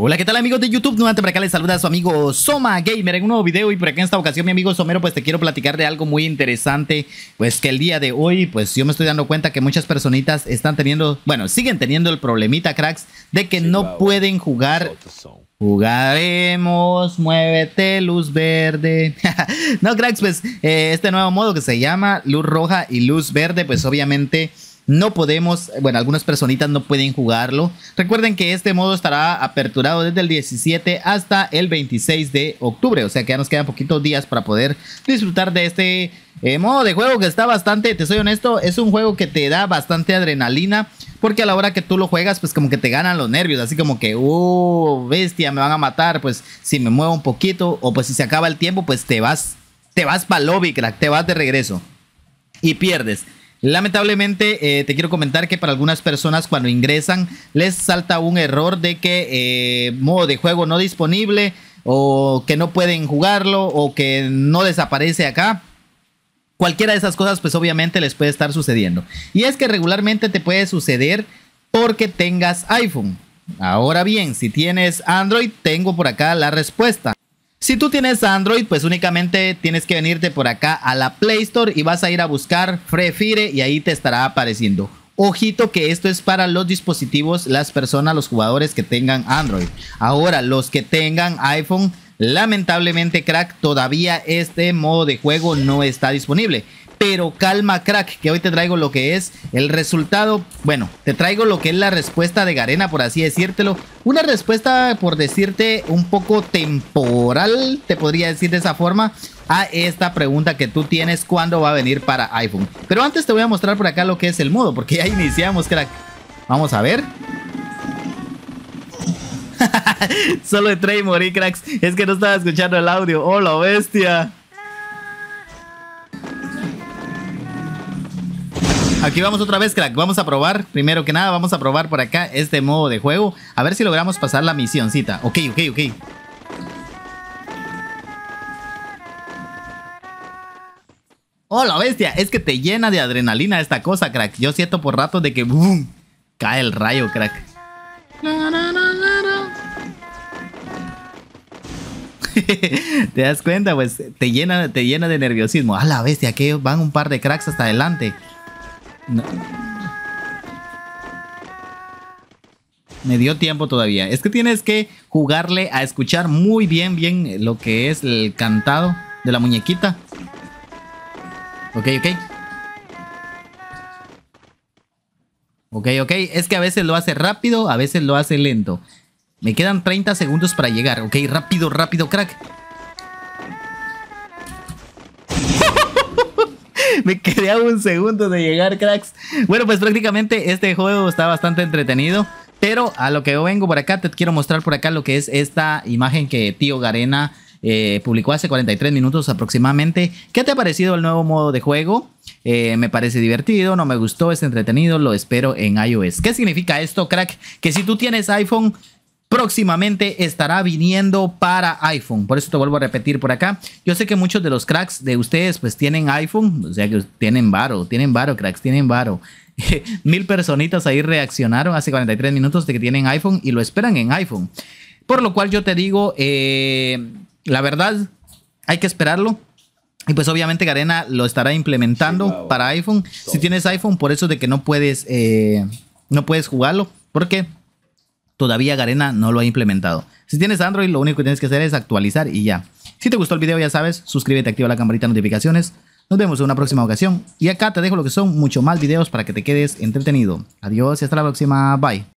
Hola, ¿qué tal amigos de YouTube? Nuevamente por acá les saluda a su amigo Soma Gamer en un nuevo video y por acá en esta ocasión mi amigo Somero pues te quiero platicar de algo muy interesante pues que el día de hoy pues yo me estoy dando cuenta que muchas personitas están teniendo, bueno, siguen teniendo el problemita cracks de que no pueden jugar Jugaremos, muévete, luz verde. no, cracks, pues eh, este nuevo modo que se llama luz roja y luz verde, pues obviamente no podemos, bueno, algunas personitas no pueden jugarlo. Recuerden que este modo estará aperturado desde el 17 hasta el 26 de octubre. O sea que ya nos quedan poquitos días para poder disfrutar de este eh, modo de juego que está bastante, te soy honesto, es un juego que te da bastante adrenalina. Porque a la hora que tú lo juegas, pues como que te ganan los nervios. Así como que, ¡Oh, bestia, me van a matar. Pues si me muevo un poquito o pues si se acaba el tiempo, pues te vas, te vas para lobby, crack, te vas de regreso. Y pierdes. Lamentablemente, eh, te quiero comentar que para algunas personas cuando ingresan les salta un error de que eh, modo de juego no disponible o que no pueden jugarlo o que no desaparece acá. Cualquiera de esas cosas pues obviamente les puede estar sucediendo. Y es que regularmente te puede suceder porque tengas iPhone. Ahora bien, si tienes Android, tengo por acá la respuesta. Si tú tienes Android, pues únicamente tienes que venirte por acá a la Play Store y vas a ir a buscar Frefire y ahí te estará apareciendo. Ojito que esto es para los dispositivos, las personas, los jugadores que tengan Android. Ahora, los que tengan iPhone, lamentablemente, crack, todavía este modo de juego no está disponible pero calma crack, que hoy te traigo lo que es el resultado, bueno, te traigo lo que es la respuesta de Garena, por así decírtelo, una respuesta, por decirte, un poco temporal, te podría decir de esa forma, a esta pregunta que tú tienes, ¿cuándo va a venir para iPhone? Pero antes te voy a mostrar por acá lo que es el modo, porque ya iniciamos, crack. Vamos a ver. Solo entré y morí, cracks. Es que no estaba escuchando el audio. ¡Hola, la bestia! Aquí vamos otra vez, crack. Vamos a probar, primero que nada, vamos a probar por acá este modo de juego. A ver si logramos pasar la misioncita. Ok, ok, ok. Hola oh, bestia, es que te llena de adrenalina esta cosa, crack. Yo siento por rato de que boom, cae el rayo, crack. ¿Te das cuenta? Pues te llena, te llena de nerviosismo. A la bestia, que van un par de cracks hasta adelante. Me dio tiempo todavía. Es que tienes que jugarle a escuchar muy bien, bien lo que es el cantado de la muñequita. Ok, ok. Ok, ok. Es que a veces lo hace rápido, a veces lo hace lento. Me quedan 30 segundos para llegar. Ok, rápido, rápido, crack. Me quedé a un segundo de llegar, cracks. Bueno, pues prácticamente este juego está bastante entretenido. Pero a lo que yo vengo por acá, te quiero mostrar por acá lo que es esta imagen que Tío Garena eh, publicó hace 43 minutos aproximadamente. ¿Qué te ha parecido el nuevo modo de juego? Eh, me parece divertido, no me gustó, es entretenido, lo espero en iOS. ¿Qué significa esto, crack? Que si tú tienes iPhone próximamente estará viniendo para iPhone. Por eso te vuelvo a repetir por acá. Yo sé que muchos de los cracks de ustedes pues tienen iPhone, o sea que tienen varo, tienen varo, cracks, tienen varo. Mil personitas ahí reaccionaron hace 43 minutos de que tienen iPhone y lo esperan en iPhone. Por lo cual yo te digo, eh, la verdad, hay que esperarlo. Y pues obviamente Garena lo estará implementando para iPhone. Si tienes iPhone, por eso de que no puedes, eh, no puedes jugarlo. Porque todavía Garena no lo ha implementado. Si tienes Android, lo único que tienes que hacer es actualizar y ya. Si te gustó el video, ya sabes, suscríbete, activa la campanita de notificaciones. Nos vemos en una próxima ocasión. Y acá te dejo lo que son mucho más videos para que te quedes entretenido. Adiós y hasta la próxima. Bye.